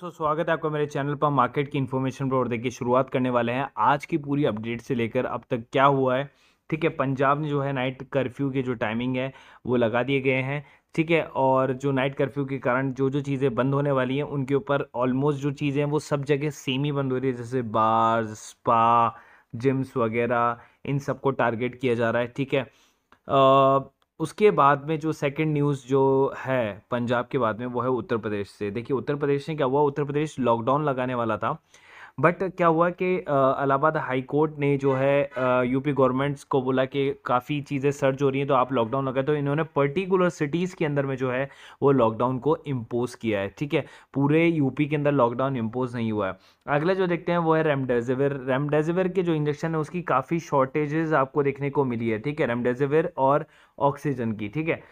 तो स्वागत है आपका मेरे चैनल पर मार्केट की इन्फॉर्मेशन पर और देखिए शुरुआत करने वाले हैं आज की पूरी अपडेट से लेकर अब तक क्या हुआ है ठीक है पंजाब ने जो है नाइट कर्फ्यू के जो टाइमिंग है वो लगा दिए गए हैं ठीक है और जो नाइट कर्फ्यू के कारण जो जो चीज़ें बंद होने वाली हैं उनके ऊपर ऑलमोस्ट जो चीज़ें हैं वो सब जगह सेम ही बंद हो रही है जैसे बार्स स्पा जिम्स वगैरह इन सबको टारगेट किया जा रहा है ठीक है आ, उसके बाद में जो सेकंड न्यूज़ जो है पंजाब के बाद में वो है उत्तर प्रदेश से देखिए उत्तर प्रदेश ने क्या हुआ उत्तर प्रदेश लॉकडाउन लगाने वाला था बट क्या हुआ कि अलाहाबाद हाई कोर्ट ने जो है यूपी गवर्नमेंट्स को बोला कि काफ़ी चीज़ें सर्च हो रही हैं तो आप लॉकडाउन लगाए तो इन्होंने पर्टिकुलर सिटीज़ के अंदर में जो है वो लॉकडाउन को इम्पोज़ किया है ठीक है पूरे यूपी के अंदर लॉकडाउन इम्पोज़ नहीं हुआ है अगला जो देखते हैं वो है रेमडेजिविर रेमडेजिविर के जो इंजेक्शन है उसकी काफ़ी शॉर्टेजेस आपको देखने को मिली है ठीक है रेमडेजिविर और ऑक्सीजन की ठीक है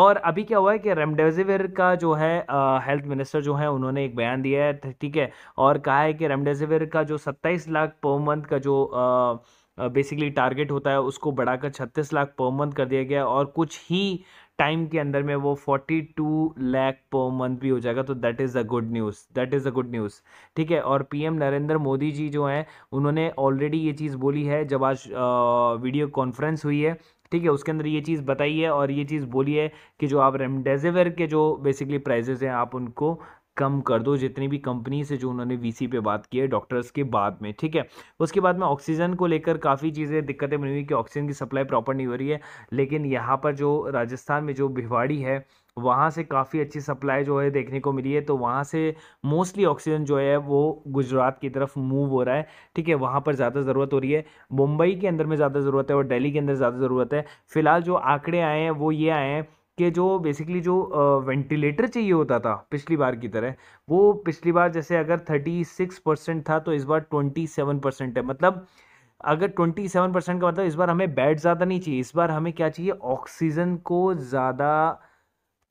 और अभी क्या हुआ है कि रेमडेजिविर का जो है हेल्थ मिनिस्टर जो है उन्होंने एक बयान दिया है ठीक है और कहा है कि रेमडेजिविर हार्डवेयर का जो 27 लाख पर मंथ का जो बेसिकली टारगेट होता है उसको बढ़ाकर 36 लाख पर मंथ कर दिया गया और कुछ ही टाइम के अंदर में वो 42 लाख पर मंथ भी हो जाएगा तो that is a good news that is a good news ठीक है और पीएम नरेंद्र मोदी जी जो हैं उन्होंने ऑलरेडी ये चीज़ बोली है जब आज वीडियो कॉन्फ्रेंस हुई है ठीक है उसके अंदर ये चीज़ बताई है और ये चीज़ बोली है कि जो आप रेमडेजिविर के जो बेसिकली प्राइजेज हैं आप उनको कम कर दो जितनी भी कंपनी से जो उन्होंने वीसी पे बात की है डॉक्टर्स के बाद में ठीक है उसके बाद में ऑक्सीजन को लेकर काफ़ी चीज़ें दिक्कतें बनी हुई कि ऑक्सीजन की सप्लाई प्रॉपर नहीं हो रही है लेकिन यहाँ पर जो राजस्थान में जो भिवाड़ी है वहाँ से काफ़ी अच्छी सप्लाई जो है देखने को मिली है तो वहाँ से मोस्टली ऑक्सीजन जो है वो गुजरात की तरफ मूव हो रहा है ठीक है वहाँ पर ज़्यादा ज़रूरत हो रही है मुंबई के अंदर में ज़्यादा ज़रूरत है और दिल्ली के अंदर ज़्यादा ज़रूरत है फिलहाल जो आंकड़े आए हैं वो ये आए हैं के जो बेसिकली जो वेंटिलेटर चाहिए होता था पिछली बार की तरह वो पिछली बार जैसे अगर थर्टी सिक्स परसेंट था तो इस बार ट्वेंटी सेवन परसेंट है मतलब अगर ट्वेंटी सेवन परसेंट का मतलब इस बार हमें बेड ज़्यादा नहीं चाहिए इस बार हमें क्या चाहिए ऑक्सीजन को ज़्यादा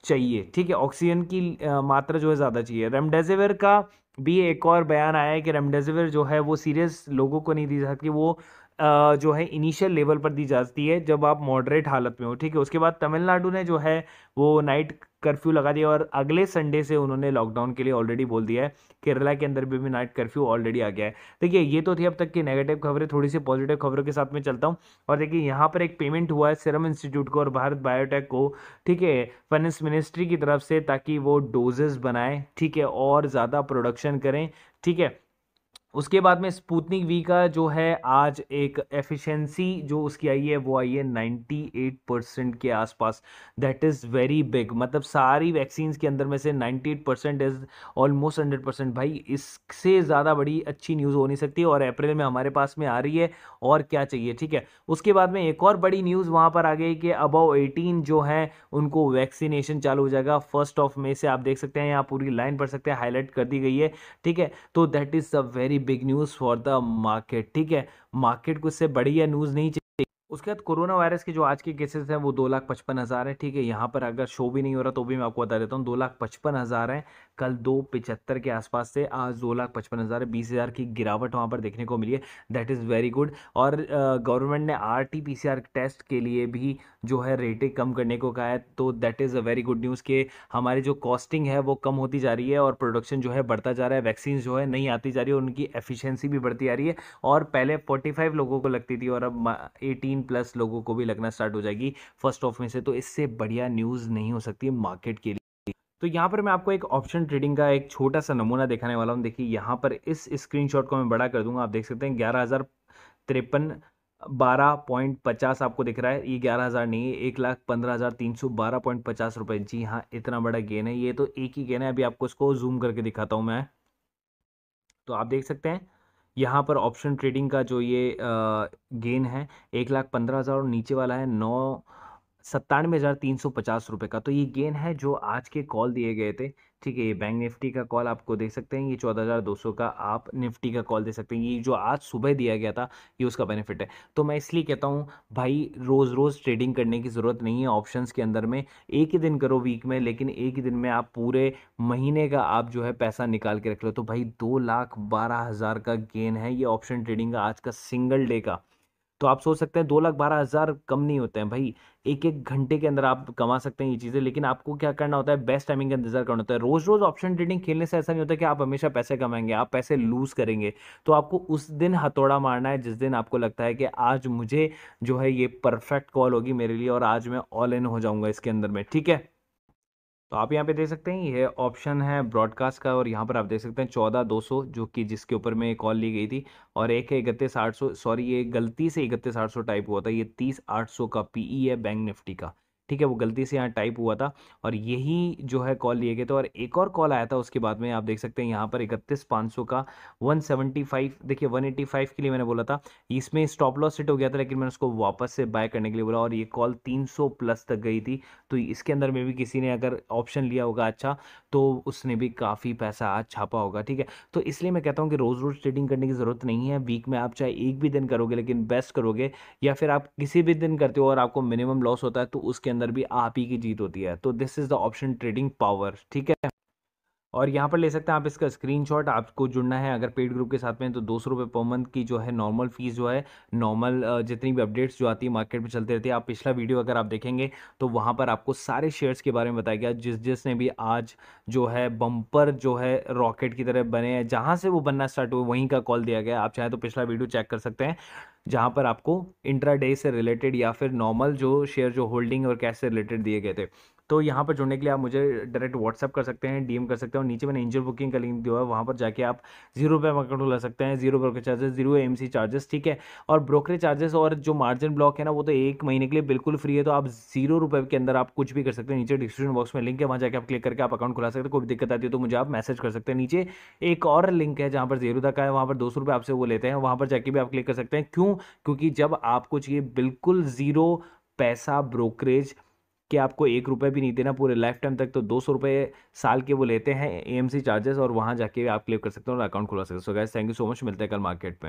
चाहिए ठीक है ऑक्सीजन की मात्रा जो है ज़्यादा चाहिए रेमडेसिविर का भी एक और बयान आया है कि रेमडेसिविर जो है वो सीरियस लोगों को नहीं दी जा सकती वो जो है इनिशियल लेवल पर दी जाती है जब आप मॉडरेट हालत में हो ठीक है उसके बाद तमिलनाडु ने जो है वो नाइट कर्फ्यू लगा दिया और अगले संडे से उन्होंने लॉकडाउन के लिए ऑलरेडी बोल दिया है केरला के अंदर भी, भी नाइट कर्फ्यू ऑलरेडी आ गया है देखिए ये तो थी अब तक की नेगेटिव खबरें थोड़ी सी पॉजिटिव खबरों के साथ में चलता हूँ और देखिए यहाँ पर एक पेमेंट हुआ है सिरम इंस्टीट्यूट को और भारत बायोटेक को ठीक है फाइनेंस मिनिस्ट्री की तरफ से ताकि वो डोजेज बनाए ठीक है और ज़्यादा प्रोडक्शन करें ठीक है उसके बाद में स्पूतनिक वी का जो है आज एक एफिशिएंसी जो उसकी आई है वो आई है 98 परसेंट के आसपास दैट इज़ वेरी बिग मतलब सारी वैक्सीन्स के अंदर में से 98 परसेंट इज़ ऑलमोस्ट 100 परसेंट भाई इससे ज़्यादा बड़ी अच्छी न्यूज़ हो नहीं सकती और अप्रैल में हमारे पास में आ रही है और क्या चाहिए ठीक है उसके बाद में एक और बड़ी न्यूज़ वहाँ पर आ गई कि अबव एटीन जो है उनको वैक्सीनेशन चालू हो जाएगा फर्स्ट ऑफ मे से आप देख सकते हैं यहाँ पूरी लाइन पढ़ सकते हैं हाईलाइट कर दी गई है ठीक है तो that is a very big news for the market ठीक है मार्केट को इससे बड़ी या न्यूज़ नहीं चाहिए उसके बाद कोरोना वायरस के जो आज के केसेस हैं वो दो लाख पचपन हज़ार है ठीक है यहाँ पर अगर शो भी नहीं हो रहा तो भी मैं आपको बता देता हूँ दो लाख पचपन हज़ार है कल दो पिचहत्तर के आसपास से आज दो लाख पचपन हज़ार बीस हज़ार की गिरावट वहाँ पर देखने को मिली है दैट इज़ वेरी गुड और गवर्नमेंट ने R T P C R test के लिए भी जो है रेटें कम करने को कहा है तो that is a very good news कि हमारी जो कॉस्टिंग है वो कम होती जा रही है और प्रोडक्शन जो है बढ़ता जा रहा है वैक्सीन जो है नहीं आती जा रही है उनकी एफिशिएंसी भी बढ़ती आ रही है और पहले 45 लोगों को लगती थी और अब 18 प्लस लोगों को भी लगना स्टार्ट हो जाएगी फर्स्ट ऑफ में से तो इससे बढ़िया न्यूज़ नहीं हो सकती मार्केट के लिए तो यहाँ पर मैं आपको एक ऑप्शन ट्रेडिंग का एक छोटा सा नमूना दिखाने वाला हूँ देखिए यहाँ पर इस स्क्रीनशॉट को मैं बड़ा कर दूंगा आप देख सकते हैं ग्यारह हज़ार तिरपन बारह पॉइंट पचास आपको दिख रहा है ये ग्यारह हज़ार नहीं है एक लाख पंद्रह हज़ार तीन सौ बारह पॉइंट पचास रुपये जी हाँ इतना बड़ा गेन है ये तो एक ही गेन है अभी आपको इसको जूम करके दिखाता हूँ मैं तो आप देख सकते हैं यहाँ पर ऑप्शन ट्रेडिंग का जो ये गेन है एक लाख पंद्रह हज़ार और नीचे वाला है नौ सत्तानवे हज़ार तीन सौ पचास रुपये का तो ये गेन है जो आज के कॉल दिए गए थे ठीक है ये बैंक निफ्टी का कॉल आपको दे सकते हैं ये चौदह हज़ार दो सौ का आप निफ्टी का कॉल दे सकते हैं ये जो आज सुबह दिया गया था ये उसका बेनिफिट है तो मैं इसलिए कहता हूँ भाई रोज़ रोज़ ट्रेडिंग करने की ज़रूरत नहीं है ऑप्शन के अंदर में एक ही दिन करो वीक में लेकिन एक ही दिन में आप पूरे महीने का आप जो है पैसा निकाल के रख लो तो भाई दो लाख बारह हज़ार का गेन है ये ऑप्शन ट्रेडिंग का आज का सिंगल डे का तो आप सोच सकते हैं दो लाख बारह हज़ार कम नहीं होते हैं भाई एक एक घंटे के अंदर आप कमा सकते हैं ये चीज़ें लेकिन आपको क्या करना होता है बेस्ट टाइमिंग का इंतजार करना होता है रोज़ रोज़ ऑप्शन ट्रेडिंग खेलने से ऐसा नहीं होता कि आप हमेशा पैसे कमाएंगे आप पैसे लूज़ करेंगे तो आपको उस दिन हथौड़ा मारना है जिस दिन आपको लगता है कि आज मुझे जो है ये परफेक्ट कॉल होगी मेरे लिए और आज मैं ऑल इन हो जाऊँगा इसके अंदर में ठीक है तो आप यहाँ पे देख सकते हैं ये ऑप्शन है ब्रॉडकास्ट का और यहाँ पर आप देख सकते हैं चौदह दो सौ जो कि जिसके ऊपर में कॉल ली गई थी और एक है इकतीस आठ सौ सॉरी ये गलती से इकतीस आठ सौ टाइप हुआ था ये तीस आठ सौ का पीई e है बैंक निफ्टी का ठीक है वो गलती से यहाँ टाइप हुआ था और यही जो है कॉल लिए गए थे और एक और कॉल आया था उसके बाद में आप देख सकते हैं यहाँ पर इकतीस पाँच सौ का वन सेवेंटी फाइव देखिए वन एटी फाइव के लिए मैंने बोला था इसमें स्टॉप लॉस सेट हो गया था लेकिन मैंने उसको वापस से बाय करने के लिए बोला और ये कॉल तीन सौ प्लस तक गई थी तो इसके अंदर में भी किसी ने अगर ऑप्शन लिया होगा अच्छा तो उसने भी काफ़ी पैसा आज छापा होगा ठीक है तो इसलिए मैं कहता हूँ कि रोज़ रोज़ ट्रेडिंग करने की ज़रूरत नहीं है वीक में आप चाहे एक भी दिन करोगे लेकिन बेस्ट करोगे या फिर आप किसी भी दिन करते हो और आपको मिनिमम लॉस होता है तो उसके अंदर भी आप ही की जीत होती है तो this is the option trading power ठीक है और यहाँ पर ले सकते हैं आप इसका स्क्रीनशॉट आपको जुड़ना है अगर पेड ग्रुप के साथ में तो दो सौ रुपये पर मंथ की जो है नॉर्मल फीस जो है नॉर्मल जितनी भी अपडेट्स जो आती है मार्केट में चलते रहती है आप पिछला वीडियो अगर आप देखेंगे तो वहाँ पर आपको सारे शेयर्स के बारे में बताया गया जिस जिसने भी आज जो है बम्पर जो है रॉकेट की तरह बने हैं जहाँ से वो बनना स्टार्ट हुए वहीं का कॉल दिया गया आप चाहें तो पिछला वीडियो चेक कर सकते हैं जहाँ पर आपको इंट्रा डे से रिलेटेड या फिर नॉर्मल जो शेयर जो होल्डिंग और कैश से रिलेटेड दिए गए थे तो यहाँ पर जुड़ने के लिए आप मुझे डायरेक्ट व्हाट्सअप कर सकते हैं डीएम कर सकते हैं और नीचे मैंने इंजन बुकिंग का लिंक दिया है वहाँ पर जाके आप जीरो रुपये अकाउंट खुला सकते हैं zero broker charges zero M charges ठीक है और ब्रोकरेज चार्जेस और जो मार्जिन ब्लॉक है ना वो तो एक महीने के लिए बिल्कुल फ्री है तो आप जीरो रुपये के अंदर आप कुछ भी कर सकते हैं नीचे डिस्क्रिप्शन बॉक्स में लिंक है वहाँ जाकर आप क्लिक करके आप अकाउंट खुला सकते हैं कोई दिक्कत आती है तो मुझे आप मैसेज कर सकते हैं नीचे एक और लिंक है जहाँ पर जीरो तक का है वहाँ पर दो सौ आपसे वो लेते हैं वहाँ पर जाके भी आप क्लिक कर सकते हैं क्यों क्यों क्योंकि जब आपको चाहिए बिल्कुल ज़ीरो पैसा ब्रोकरेज कि आपको एक रुपये भी नहीं देना पूरे लाइफ टाइम तक तो दो सौ रुपये साल के वो लेते हैं एएमसी चार्जेस और वहाँ जाके आप क्लेम कर सकते हो और अकाउंट खुला सकते हो so guys thank you so much मिलते हैं कल मार्केट में